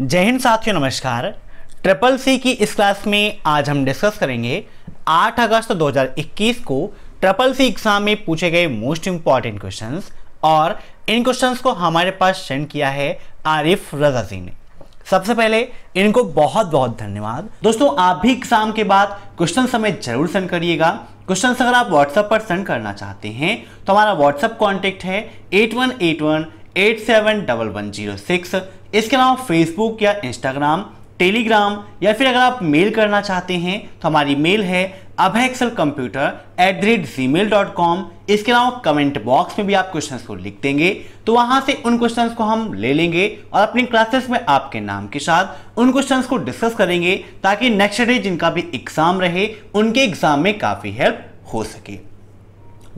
जय हिंद साथियों नमस्कार ट्रिपल सी की इस क्लास में आज हम डिस्कस करेंगे 8 अगस्त 2021 को ट्रिपल सी एग्जाम में पूछे गए मोस्ट इंपॉर्टेंट क्वेश्चंस और इन क्वेश्चंस को हमारे पास सेंड किया है आरिफ रजा जी ने सबसे पहले इनको बहुत बहुत धन्यवाद दोस्तों आप भी एग्जाम के बाद क्वेश्चन समय जरूर सेंड करिएगा क्वेश्चन अगर आप व्हाट्सएप पर सेंड करना चाहते हैं तो हमारा व्हाट्सएप कॉन्टेक्ट है eight one eight one eight seven double one zero six इसके अलावा फेसबुक या इंस्टाग्राम टेलीग्राम या फिर अगर आप मेल करना चाहते हैं तो हमारी मेल है Abhay Excel computer at the rate Gmail dot com इसके अलावा कमेंट बॉक्स में भी आप क्वेश्चन को लिख देंगे तो वहां से उन क्वेश्चन को हम ले लेंगे और अपनी क्लासेस में आपके नाम के साथ उन क्वेश्चन को डिस्कस करेंगे ताकि नेक्स्ट डे जिनका भी एग्जाम रहे उनके एग्जाम में काफ़ी हेल्प हो सके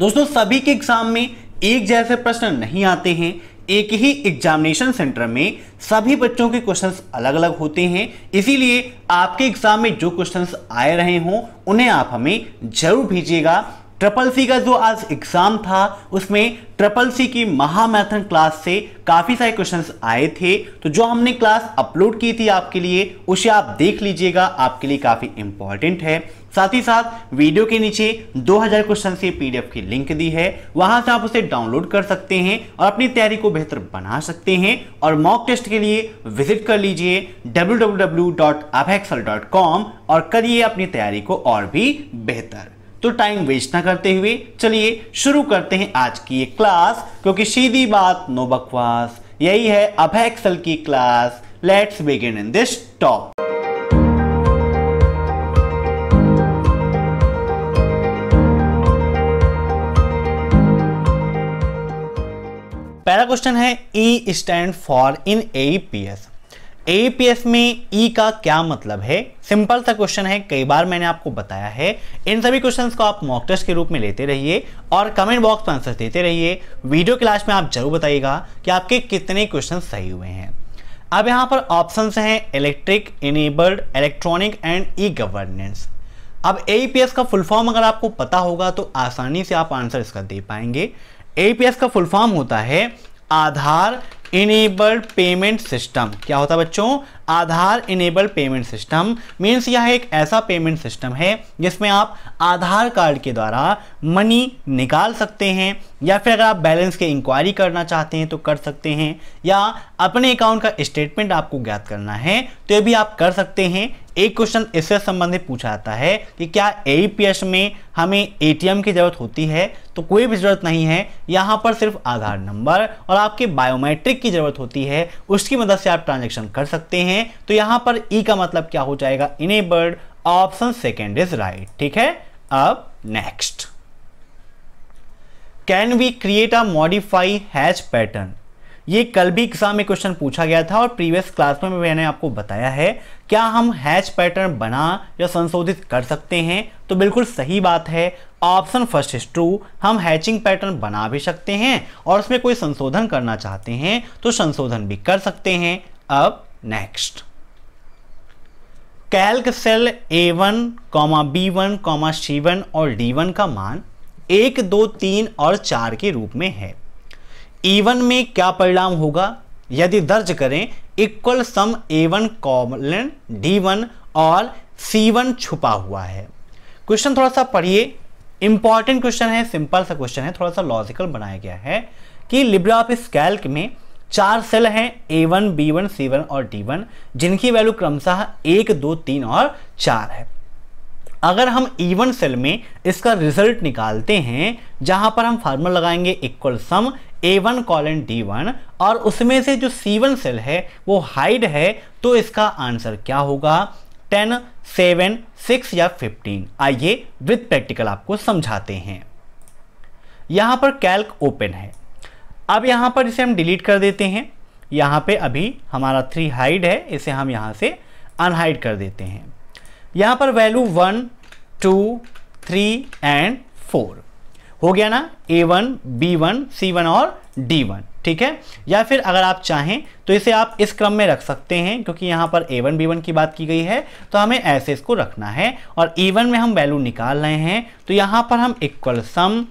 दोस्तों सभी के एग्जाम में एक जैसे प्रश्न नहीं आते हैं एक ही एग्जामिनेशन सेंटर में सभी बच्चों के क्वेश्चंस अलग अलग होते हैं इसीलिए आपके एग्जाम में जो क्वेश्चंस आए रहे हों उन्हें आप हमें जरूर भेजिएगा ट्रिपल सी का जो आज एग्जाम था उसमें ट्रिपल सी की महामैथन क्लास से काफ़ी सारे क्वेश्चंस आए थे तो जो हमने क्लास अपलोड की थी आपके लिए उसे आप देख लीजिएगा आपके लिए काफ़ी इंपॉर्टेंट है साथ ही साथ वीडियो के नीचे 2000 क्वेश्चन से पीडीएफ की लिंक दी है वहां से आप उसे डाउनलोड कर सकते हैं और अपनी तैयारी को बेहतर बना सकते हैं और मॉक टेस्ट के लिए विजिट कर लीजिए डब्ल्यू और करिए अपनी तैयारी को और भी बेहतर तो टाइम वेस्ट ना करते हुए चलिए शुरू करते हैं आज की ये क्लास क्योंकि सीधी बात नो बकवास यही है अभय एक्सल की class let's begin in this top पहला क्वेश्चन है E stand for in A P S APS में ई e का क्या मतलब है सिंपल सा क्वेश्चन है कई बार मैंने आपको बताया है इन सभी क्वेश्चंस को आप मॉक टेस्ट के रूप में लेते रहिए और कमेंट बॉक्स में आंसर देते रहिए वीडियो क्लास में आप जरूर बताइएगा कि आपके कितने क्वेश्चन सही हुए हैं अब यहाँ पर ऑप्शन हैं electric enabled electronic and E governance अब ए का फुल फॉर्म अगर आपको पता होगा तो आसानी से आप आंसर इसका दे पाएंगे ए का फुल फॉर्म होता है आधार इनेबल्ड पेमेंट सिस्टम क्या होता है बच्चों Aadhaar enabled payment system means यह एक ऐसा पेमेंट सिस्टम है जिसमें आप आधार कार्ड के द्वारा मनी निकाल सकते हैं या फिर अगर आप बैलेंस के इंक्वायरी करना चाहते हैं तो कर सकते हैं या अपने अकाउंट का स्टेटमेंट आपको ज्ञात करना है तो ये भी आप कर सकते हैं एक क्वेश्चन इससे संबंधित पूछा जाता है कि क्या ए में हमें ए की ज़रूरत होती है तो कोई भी ज़रूरत नहीं है यहाँ पर सिर्फ आधार नंबर और आपके बायोमेट्रिक की ज़रूरत होती है उसकी मदद से आप ट्रांजेक्शन कर सकते हैं तो यहाँ पर ई e का मतलब क्या हो जाएगा enabled option second is right ठीक है अब next can we create a modify hatch pattern ये कल भी एग्जाम में क्वेश्चन पूछा गया था और प्रीवियस क्लास में मैंने आपको बताया है क्या हम हैच पैटर्न बना या संशोधित कर सकते हैं तो बिल्कुल सही बात है ऑप्शन फर्स्ट इज ट्रू हम हैचिंग पैटर्न बना भी सकते हैं और उसमें कोई संशोधन करना चाहते हैं तो संशोधन भी कर सकते हैं अब next calc cell A one comma B one comma C one और डी वन का मान एक दो तीन और चार के रूप में है एवन में क्या परिणाम होगा यदि दर्ज करें equal sum A one colon D one और सी वन छुपा हुआ है क्वेश्चन थोड़ा सा पढ़िए इंपॉर्टेंट क्वेश्चन है सिंपल सा क्वेश्चन है थोड़ा सा लॉजिकल बनाया गया है कि लिब्रा ऑफिस कैल्क में चार सेल हैं A one B one C one और डी वन जिनकी वैल्यू क्रमशः एक दो तीन और चार है अगर हम इवन सेल में इसका रिजल्ट निकालते हैं जहां पर हम फार्मूला लगाएंगे equal sum A one colon D one और उसमें से जो सी वन सेल है वो हाइड है तो इसका आंसर क्या होगा टेन सेवन सिक्स या फिफ्टीन आइए विद प्रैक्टिकल आपको समझाते हैं यहाँ पर कैल्क ओपन है अब यहाँ पर इसे हम डिलीट कर देते हैं यहाँ पे अभी हमारा थ्री हाइड है इसे हम यहाँ से अनहाइड कर देते हैं यहाँ पर value one two three and four हो गया ना A one B one C one और डी वन ठीक है या फिर अगर आप चाहें तो इसे आप इस क्रम में रख सकते हैं क्योंकि यहाँ पर ए वन बी वन की बात की गई है तो हमें ऐसे इसको रखना है और ए वन में हम वैल्यू निकाल रहे हैं तो यहाँ पर हम equal sum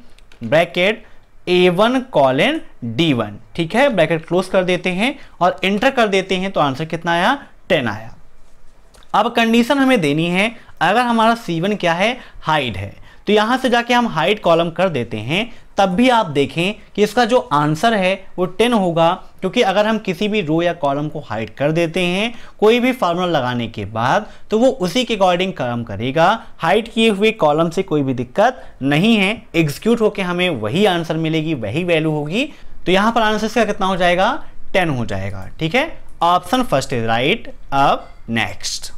bracket A one colon D one ठीक है ब्रैकेट क्लोज कर देते हैं और इंटर कर देते हैं तो आंसर कितना आया टेन आया अब कंडीशन हमें देनी है अगर हमारा C1 क्या है हाइड है तो यहाँ से जाके हम हाइट कॉलम कर देते हैं तब भी आप देखें कि इसका जो आंसर है वो टेन होगा क्योंकि अगर हम किसी भी रो या कॉलम को हाइट कर देते हैं कोई भी फार्मूला लगाने के बाद तो वो उसी के अकॉर्डिंग काम करेगा हाइट किए हुए कॉलम से कोई भी दिक्कत नहीं है एग्जीक्यूट होके हमें वही आंसर मिलेगी वही वैल्यू होगी तो यहाँ पर आंसर इसका कितना हो जाएगा टेन हो जाएगा ठीक है ऑप्शन फर्स्ट इज राइट अब next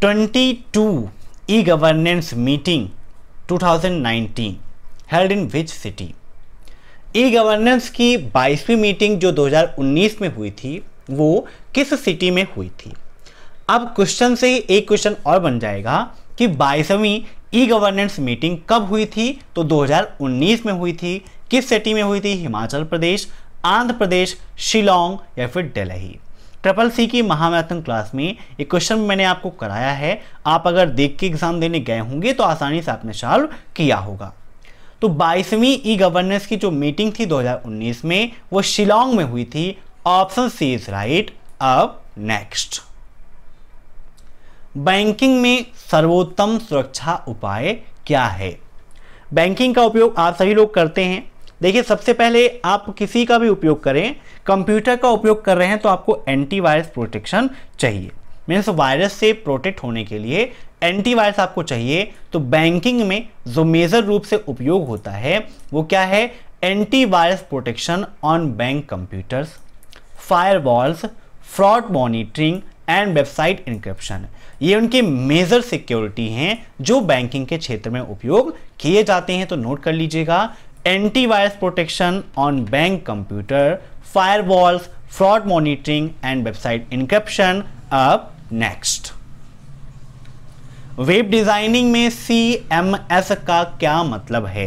twenty governance meeting two thousand 2019 held in which city e-governance की 22वीं मीटिंग जो 2019 में हुई थी वो किस सिटी में हुई थी अब क्वेश्चन से एक क्वेश्चन और बन जाएगा कि 22वीं ई गवर्नेंस मीटिंग कब हुई थी तो 2019 में हुई थी किस सिटी में हुई थी हिमाचल प्रदेश आंध्र प्रदेश शिलोंग या फिर दिल्ली ट्रिपल सी की महामैथन क्लास में एक क्वेश्चन मैंने आपको कराया है आप अगर देख के एग्जाम देने गए होंगे तो आसानी से आपने सॉल्व किया होगा तो 22वीं ई गवर्नेंस की जो मीटिंग थी 2019 में वो शिलोंग में हुई थी ऑप्शन सी इज राइट अब नेक्स्ट बैंकिंग में सर्वोत्तम सुरक्षा उपाय क्या है बैंकिंग का उपयोग आप सभी लोग करते हैं देखिए सबसे पहले आप किसी का भी उपयोग करें कंप्यूटर का उपयोग कर रहे हैं तो आपको एंटीवायरस प्रोटेक्शन चाहिए मीन्स वायरस से प्रोटेक्ट होने के लिए एंटीवायरस आपको चाहिए तो बैंकिंग में जो मेजर रूप से उपयोग होता है वो क्या है antivirus protection on bank computers firewalls fraud monitoring and website encryption ये उनके मेजर सिक्योरिटी हैं जो बैंकिंग के क्षेत्र में उपयोग किए जाते हैं तो नोट कर लीजिएगा antivirus protection on bank computer, firewalls, fraud monitoring and website encryption अब नेक्स्ट वेब डिज़ाइनिंग में सी एम एस का क्या मतलब है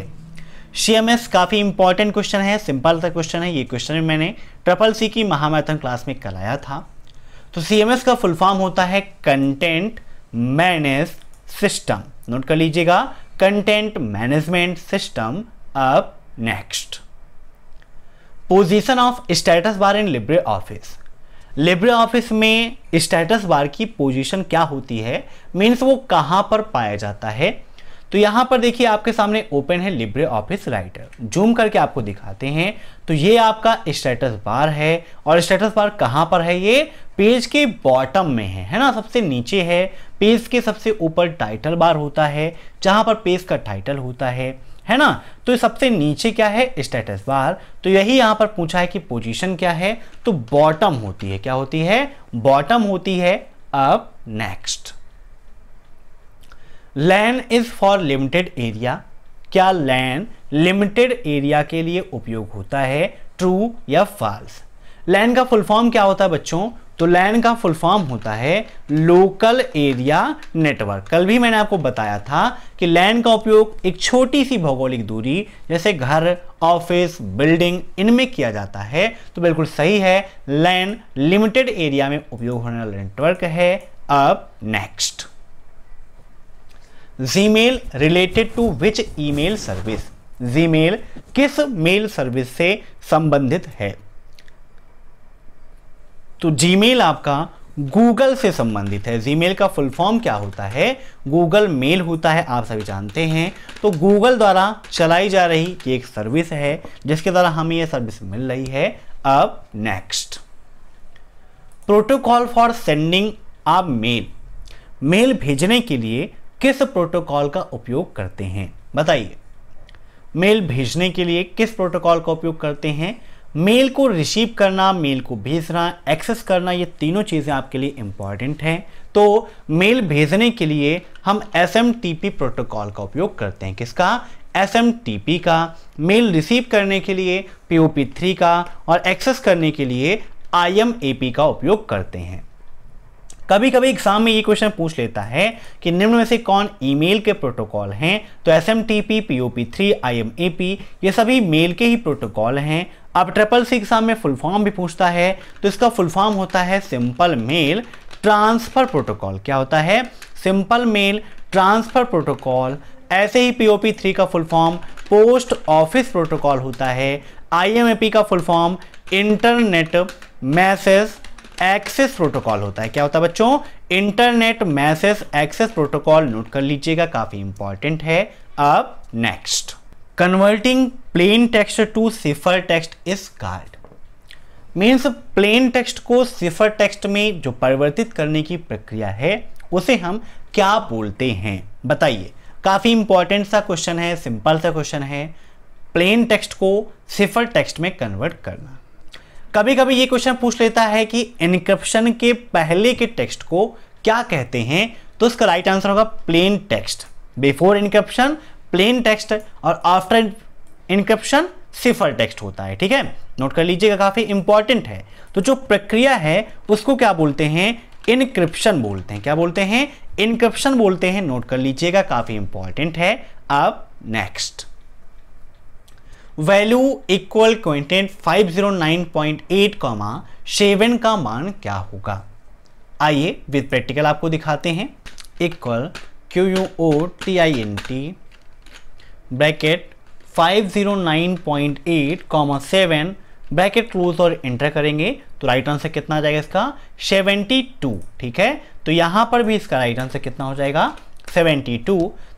सी एम एस काफ़ी इंपॉर्टेंट क्वेश्चन है सिंपल सा क्वेश्चन है ये क्वेश्चन मैंने ट्रिपल सी की महामैथन क्लास में कराया था तो सी एम एस का फुल फॉर्म होता है कंटेंट मैनेज सिस्टम नोट कर लीजिएगा कंटेंट मैनेजमेंट सिस्टम अब next position of status bar in LibreOffice LibreOffice में स्टेटस बार की पोजीशन क्या होती है मीन्स वो कहां पर पाया जाता है तो यहां पर देखिए आपके सामने ओपन है लिब्रे ऑफिस राइटर जूम करके आपको दिखाते हैं तो ये आपका स्टेटस बार है और स्टेटस बार कहां पर है ये पेज के बॉटम में है है ना सबसे नीचे है पेज के सबसे ऊपर टाइटल बार होता है जहां पर पेज का टाइटल होता है है ना तो सबसे नीचे क्या है स्टेटस बार तो यही यहां पर पूछा है कि पोजीशन क्या है तो बॉटम होती है क्या होती है बॉटम होती है अब next LAN is for limited area क्या लैन लिमिटेड एरिया के लिए उपयोग होता है ट्रू या फॉल्स लैन का फुल फॉर्म क्या होता है बच्चों तो लैन का फुल फॉर्म होता है लोकल एरिया नेटवर्क कल भी मैंने आपको बताया था कि लैन का उपयोग एक छोटी सी भौगोलिक दूरी जैसे घर ऑफिस बिल्डिंग इनमें किया जाता है तो बिल्कुल सही है लैन लिमिटेड एरिया में उपयोग होने वाला नेटवर्क है अब next Gmail related to which email service Gmail किस मेल सर्विस से संबंधित है तो जीमेल आपका गूगल से संबंधित है जीमेल का फुल फॉर्म क्या होता है गूगल मेल होता है आप सभी जानते हैं तो गूगल द्वारा चलाई जा रही एक सर्विस है जिसके द्वारा हमें यह सर्विस मिल रही है अब नेक्स्ट प्रोटोकॉल फॉर सेंडिंग आप मेल मेल भेजने के लिए किस प्रोटोकॉल का उपयोग करते हैं बताइए मेल भेजने के लिए किस प्रोटोकॉल का उपयोग करते हैं मेल को रिसीव करना मेल को भेजना एक्सेस करना ये तीनों चीज़ें आपके लिए इम्पॉर्टेंट हैं तो मेल भेजने के लिए हम एस प्रोटोकॉल का उपयोग करते हैं किसका एस का मेल रिसीव करने के लिए पी थ्री का और एक्सेस करने के लिए आई का उपयोग करते हैं कभी कभी एग्जाम में ये क्वेश्चन पूछ लेता है कि निम्न में से कौन ईमेल के प्रोटोकॉल हैं तो S M T P P O P three I M A P ये सभी मेल के ही प्रोटोकॉल हैं अब ट्रिपल सी एग्जाम में फुल फॉर्म भी पूछता है तो इसका फुल फॉर्म होता है सिंपल मेल ट्रांसफर प्रोटोकॉल क्या होता है सिंपल मेल ट्रांसफर प्रोटोकॉल ऐसे ही पी ओ पी थ्री का full form post office protocol होता है आई एम ए पी का full form internet message access protocol होता है क्या होता है बच्चों internet message access protocol note कर लीजिएगा काफी इंपॉर्टेंट है अब next converting plain text to cipher text is called means plain text को सिफर टेक्स्ट में जो परिवर्तित करने की प्रक्रिया है उसे हम क्या बोलते हैं बताइए काफ़ी इंपॉर्टेंट सा क्वेश्चन है सिंपल सा क्वेश्चन है प्लेन टेक्स्ट को सिफर टेक्स्ट में कन्वर्ट करना कभी कभी ये क्वेश्चन पूछ लेता है कि इनक्रप्शन के पहले के टेक्स्ट को क्या कहते हैं तो इसका राइट आंसर होगा plain text before encryption plain text और आफ्टर इनक्रप्शन सिफर टेक्स्ट होता है ठीक है नोट कर लीजिएगा काफ़ी इंपॉर्टेंट है तो जो प्रक्रिया है उसको क्या बोलते हैं इनक्रिप्शन बोलते हैं क्या बोलते हैं इनक्रिप्शन बोलते हैं नोट कर लीजिएगा काफ़ी इंपॉर्टेंट है अब next value equal quotient 509.8 comma seven का मान क्या होगा आइए विद प्रैक्टिकल आपको दिखाते हैं equal Q U O T I N T bracket 509.8 comma seven bracket close और एंटर करेंगे तो राइट आंसर कितना आ जाएगा इसका 72 ठीक है तो यहाँ पर भी इसका राइट आंसर कितना हो जाएगा 72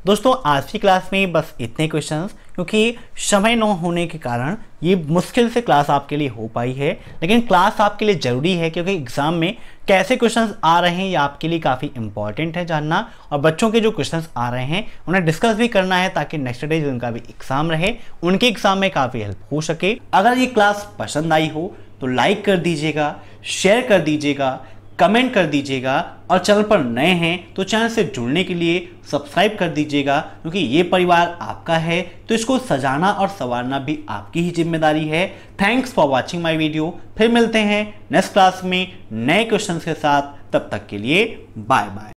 दोस्तों आज की क्लास में बस इतने क्वेश्चंस क्योंकि समय न होने के कारण ये मुश्किल से क्लास आपके लिए हो पाई है लेकिन क्लास आपके लिए ज़रूरी है क्योंकि एग्ज़ाम में कैसे क्वेश्चंस आ रहे हैं ये आपके लिए काफ़ी इंपॉर्टेंट है जानना और बच्चों के जो क्वेश्चंस आ रहे हैं उन्हें डिस्कस भी करना है ताकि नेक्स्ट डे उनका भी एग्ज़ाम रहे उनके एग्ज़ाम में काफ़ी हेल्प हो सके अगर ये क्लास पसंद आई हो तो लाइक कर दीजिएगा शेयर कर दीजिएगा कमेंट कर दीजिएगा और चैनल पर नए हैं तो चैनल से जुड़ने के लिए सब्सक्राइब कर दीजिएगा क्योंकि ये परिवार आपका है तो इसको सजाना और संवारना भी आपकी ही जिम्मेदारी है thanks for watching my video फिर मिलते हैं नेक्स्ट क्लास में नए क्वेश्चन के साथ तब तक के लिए बाय बाय